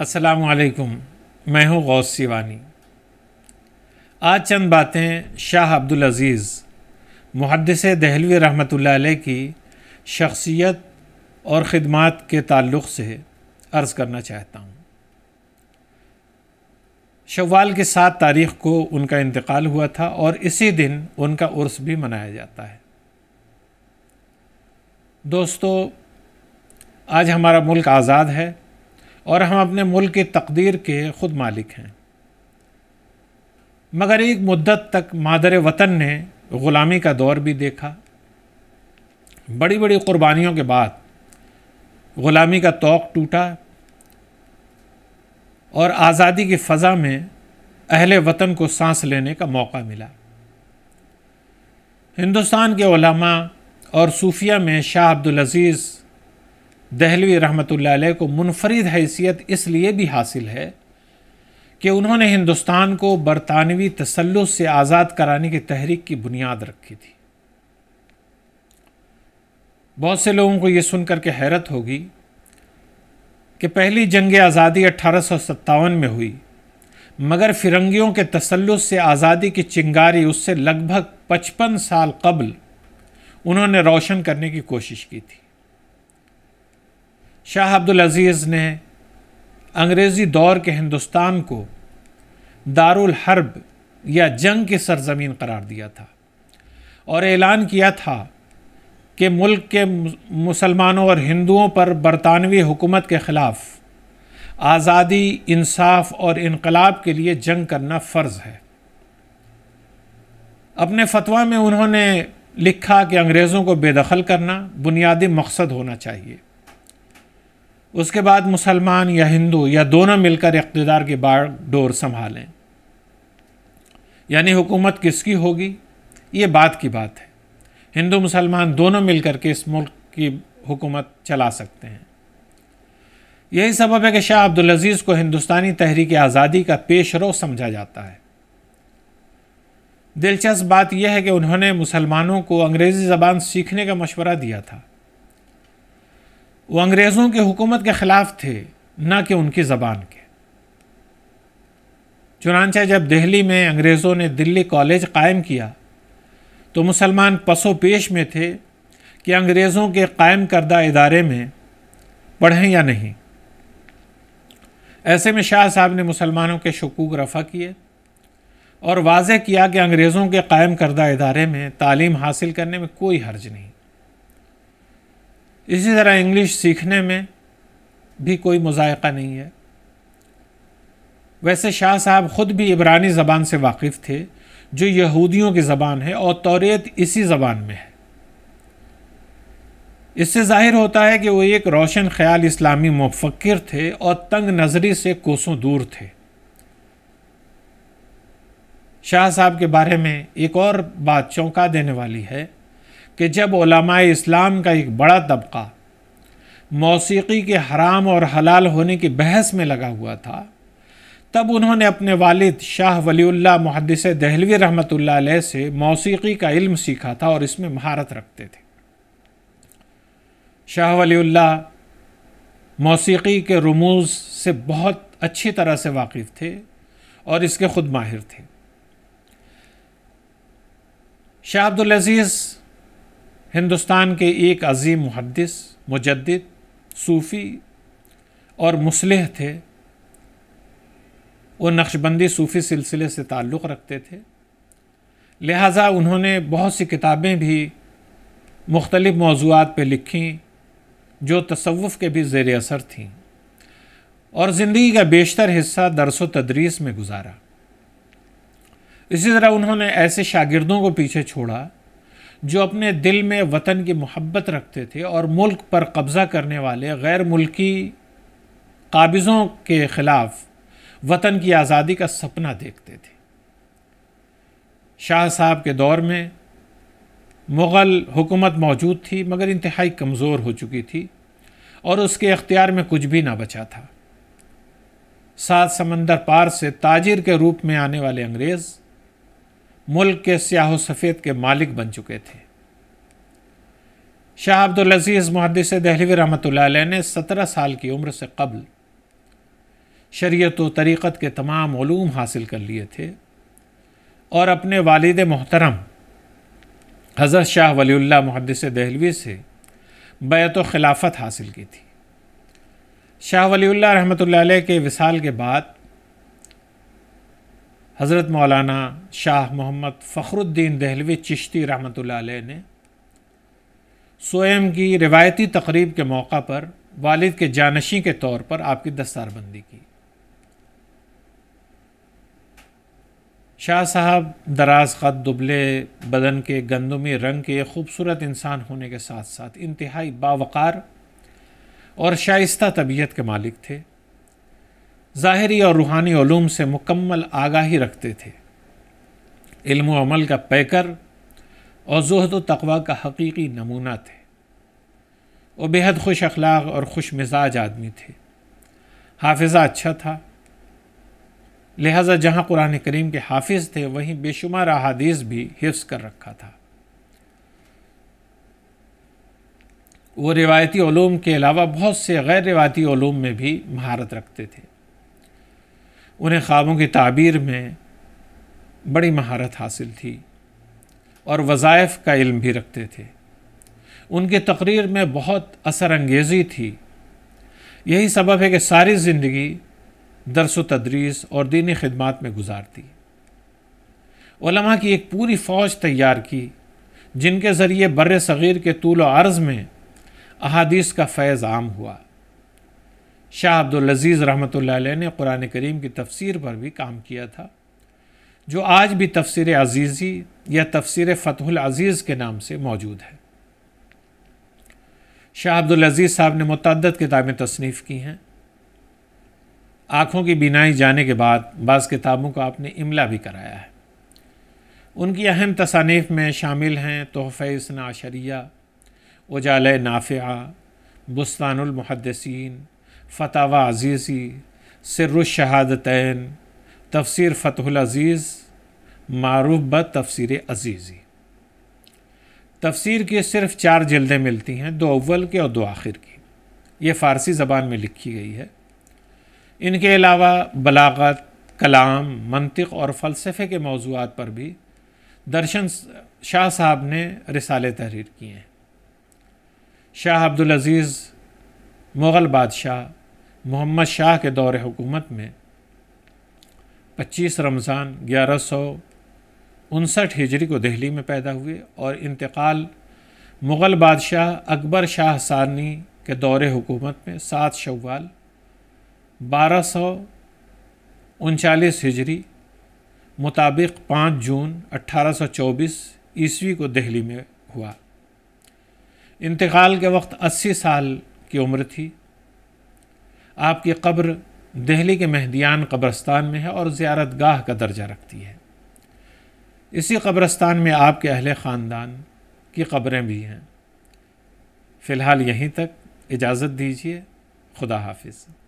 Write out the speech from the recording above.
अस्सलाम वालेकुम मैं हूं गौस सिवानी आज चंद बातें शाह अब्दुल अज़ीज़ मुहदस दहलवी रहमत की शख्सियत और ख़दमात के ताल्लुक़ से अर्ज़ करना चाहता हूँ शवाल के सात तारीख़ को उनका इंतकाल हुआ था और इसी दिन उनका उर्स भी मनाया जाता है दोस्तों आज हमारा मुल्क आज़ाद है और हम अपने मुल्क की तकदीर के खुद मालिक हैं मगर एक मुद्दत तक मादर वतन ने ग़ुलामी का दौर भी देखा बड़ी बड़ी क़ुरबानियों के बाद ग़ुलामी का तोक़ टूटा और आज़ादी की फ़ज़ा में अहल वतन को सांस लेने का मौका मिला हिंदुस्तान के ओलमा और सूफिया में शाह अब्दुल अज़ीज़ दहलवी रहमत को मुनफरद हैसियत इसलिए भी हासिल है कि उन्होंने हिंदुस्तान को बरतानवी तसलुस से आज़ाद कराने की तहरीक की बुनियाद रखी थी बहुत से लोगों को ये सुन करके हैरत होगी कि पहली जंग आज़ादी अट्ठारह में हुई मगर फिरंगियों के तसलुस से आज़ादी की चिंगारी उससे लगभग पचपन साल कबल उन्होंने रोशन करने की कोशिश की थी शाह अब्दुल अज़ीज़ ने अंग्रेज़ी दौर के हिंदुस्तान को दारुल हर्ब या जंग की सरजमीन करार दिया था और ऐलान किया था कि मुल्क के मुसलमानों और हिंदुओं पर बरतानवी हुकूमत के ख़िलाफ़ आज़ादी इंसाफ और इनकलाब के लिए जंग करना फ़र्ज़ है अपने फतवा में उन्होंने लिखा कि अंग्रेज़ों को बेदखल करना बुनियादी मकसद होना चाहिए उसके बाद मुसलमान या हिंदू या दोनों मिलकर इकतदार के बाढ़ डोर संभालें यानी हुकूमत किसकी होगी ये बात की बात है हिंदू मुसलमान दोनों मिलकर के इस मुल्क की हुकूमत चला सकते हैं यही सबब है कि शाह अब्दुल अजीज़ को हिंदुस्तानी तहरीक आज़ादी का पेश रो समझा जाता है दिलचस्प बात यह है कि उन्होंने मुसलमानों को अंग्रेज़ी ज़बान सीखने का मशवरा दिया था वो अंग्रेज़ों के हुकूमत के ख़िलाफ़ थे ना कि उनकी ज़बान के चुनानचा जब दिल्ली में अंग्रेज़ों ने दिल्ली कॉलेज कायम किया तो मुसलमान पसो पेश में थे कि अंग्रेज़ों के कायम करदा इदारे में पढ़ें या नहीं ऐसे में शाह साहब ने मुसलमानों के शकूक रफ़ा किए और वाज़ किया कि अंग्रेज़ों के कायम करदा इदारे में तालीम हासिल करने में कोई हर्ज नहीं इसी तरह इंग्लिश सीखने में भी कोई मुजायका नहीं है वैसे शाह साहब ख़ुद भी इब्रानी ज़बान से वाकिफ़ थे जो यहूदियों की ज़बान है और तौरीत इसी ज़बान में है इससे जाहिर होता है कि वो एक रोशन ख्याल इस्लामी मुफक्र थे और तंग नज़री से कोसों दूर थे शाह साहब के बारे में एक और बात चौंका देने वाली है कि जब ओलमा इस्लाम का एक बड़ा तबका मौसीकी के हराम और हलाल होने की बहस में लगा हुआ था तब उन्होंने अपने वालिद शाह वलील्ला मुहदस दहलवी रहमत से मौसीकी का इल्म सीखा था और इसमें महारत रखते थे शाह वलील्ला मौसीकी के रमूज़ से बहुत अच्छी तरह से वाकिफ़ थे और इसके ख़ुद माहिर थे शाह अब्दुल अजीज़ हिंदुस्तान के एक अजीम मुहदस मुजद सूफ़ी और मुसलह थे वो नक्शबंदी सूफ़ी सिलसिले से ताल्लुक़ रखते थे लिहाजा उन्होंने बहुत सी किताबें भी मुख्तलि मौजूद पर लिखीं जो तसवुफ़ के भी ज़ेर असर थीं और ज़िंदगी का बेशतर हिस्सा दरस व तदरीस में गुजारा इसी तरह उन्होंने ऐसे शागिर्दों को पीछे छोड़ा जो अपने दिल में वतन की मोहब्बत रखते थे और मुल्क पर कब्ज़ा करने वाले गैर मुल्की काबिज़ों के ख़िलाफ़ वतन की आज़ादी का सपना देखते थे शाह साहब के दौर में मुग़ल हुकूमत मौजूद थी मगर इंतहाई कमज़ोर हो चुकी थी और उसके अख्तियार में कुछ भी ना बचा था सात समंदर पार से ताजिर के रूप में आने वाले अंग्रेज़ मुल्क के स्याह सफ़ेद के मालिक बन चुके थे शाह अब्दुल अजीज़ मुहदस दहलवी रहमत ने सत्रह साल की उम्र से कबल शरीत व तरीक़त के तमाम ूम हासिल कर लिए थे और अपने वालद मोहतरम हज़रत शाह वली मुहदस दहलवी से बैत खिलाफत हासिल की थी शाह वली रहमत के विसाल के बाद हज़रत मौलाना शाह मोहम्मद फ़खरुद्दीन दहलवी चिश्ती रहमत ने स्वयं की रिवायती तकरीब के मौका पर वालिद के जानशी के तौर पर आपकी दस्तारबंदी की शाह साहब दराज ख़त दुबले बदन के गंदमी रंग के खूबसूरत इंसान होने के साथ साथ इंतहाई बावकार और शाइस्ता तबीयत के मालिक थे ज़ाहरी और रूहानी ूम से मुकम्मल आगाही रखते थे इल्म अमल का पैकर और जहद व तकवा का हकीकी नमूना थे वो बेहद खुश अखलाक और खुश मिजाज आदमी थे हाफिज़ा अच्छा था लिहाजा जहाँ कुरान करीम के हाफिज थे वहीं बेशुमार अहादीस भी हिफ्स कर रखा था वो रिवायती ूम के अलावा बहुत से गैर रिवायती ूम में भी महारत रखते थे उन्हें ख्वाबों की ताबीर में बड़ी महारत हासिल थी और वजायफ़ का इल्म भी रखते थे उनकी तकरीर में बहुत असर अंगेज़ी थी यही सबब है कि सारी ज़िंदगी दरस व तदरीस और दीनी खिदमात में गुजारती की एक पूरी फ़ौज तैयार की जिनके ज़रिए बर सग़ीर के तूल अर्ज़ में अहादीस का फैज़ आम हुआ शाह अजीज़ रहमत ने क़ुरान करीम की तफसीर पर भी काम किया था जो आज भी तफसर अज़ीज़ी या तफसर फ़तहुल अज़ीज़ के नाम से मौजूद है शाह अजीज़ साहब ने मतदद किताबें तसनीफ़ की हैं आँखों की बीनाई जाने के बाद बाज़ किताबों को आपने इमला भी कराया है उनकी अहम तसानीफ़ में शामिल हैं तोहफ़ इसना शरिया उजाल नाफ़ा बुस्तानमहदसिन फ़तावा अज़ीज़ी सर्रशहादतैन तफसर अज़ीज़ मरूफ ब तफसर अज़ीज़ी तफसीर की सिर्फ चार जल्दें मिलती हैं दो अव्वल के और दो आखिर की ये फ़ारसी ज़बान में लिखी गई है इनके अलावा बलागत कलाम मंतिक और फ़लसफ़े के मौजूद पर भी दर्शन शाह साहब ने रिसाले तहरीर किए हैं शाह अब्दुल अज़ीज़ मुग़ल बादशाह मोहम्मद शाह के दौर हुकूमत में 25 रमज़ान ग्यारह सौ उनसठ हिजरी को दिल्ली में पैदा हुए और इंतकाल मुग़ल बादशाह अकबर शाह सानी के दौर हुकूमत में सात शवाल बारह सौ उनचालीस हिजरी मुताबिक पाँच जून अट्ठारह सौ चौबीस ईस्वी को दिल्ली में हुआ इंतकाल के वक्त अस्सी साल की उम्र थी आपकी कब्र दिल्ली के मेहदियान कब्रस्तान में है और ज़्यारत गाह का दर्जा रखती है इसी कब्रस्तान में आपके अहल ख़ानदान की कब्रें भी हैं फ़िलहाल यहीं तक इजाज़त दीजिए खुदा हाफिज़